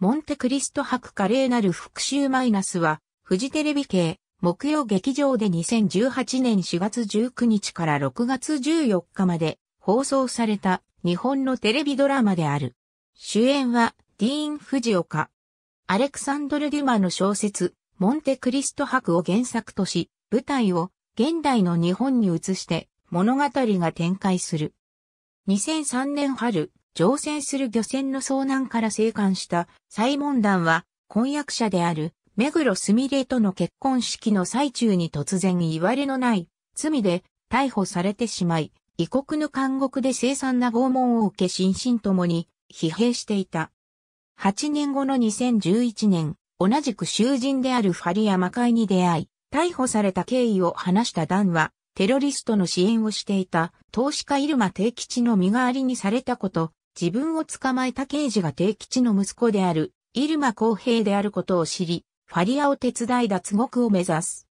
モンテクリスト博華麗なる復讐マイナスは、フジテレビ系、木曜劇場で2018年4月19日から6月14日まで放送された日本のテレビドラマである。主演はディーン・フジオカ。アレクサンドル・デュマの小説、モンテクリスト博を原作とし、舞台を現代の日本に移して物語が展開する。2003年春、乗船する漁船の遭難から生還したサイモン団は婚約者である目黒すみれとの結婚式の最中に突然言われのない罪で逮捕されてしまい、異国の監獄で凄惨な拷問を受け心身ともに疲弊していた。8年後の2011年、同じく囚人であるファリア魔界に出会い、逮捕された経緯を話した団は、テロリストの支援をしていた投資家入間定吉の身代わりにされたこと自分を捕まえた刑事が定吉の息子である、入間公平であることを知り、ファリアを手伝い脱獄を目指す。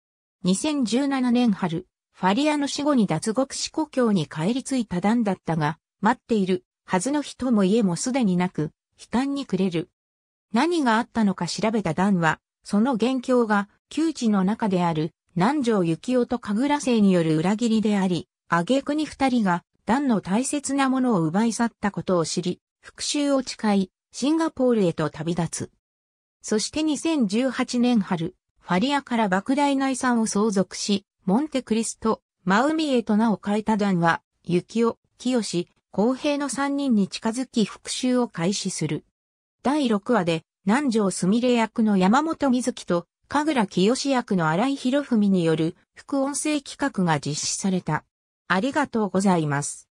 2017年春、ファリアの死後に脱獄し故郷に帰り着いた段だったが、待っている、はずの人も家もすでになく、悲嘆に暮れる。何があったのか調べた段は、その元凶が、旧知の中である、南條幸雄と神楽生による裏切りであり、挙句に二人が、団の大切なものを奪い去ったことを知り、復讐を誓い、シンガポールへと旅立つ。そして2018年春、ファリアから莫大な遺産を相続し、モンテクリスト、マウミエと名を変えた団は、幸男、清、公平の3人に近づき復讐を開始する。第6話で、南条すみれ役の山本瑞希と、神楽清役の荒井博文による副音声企画が実施された。ありがとうございます。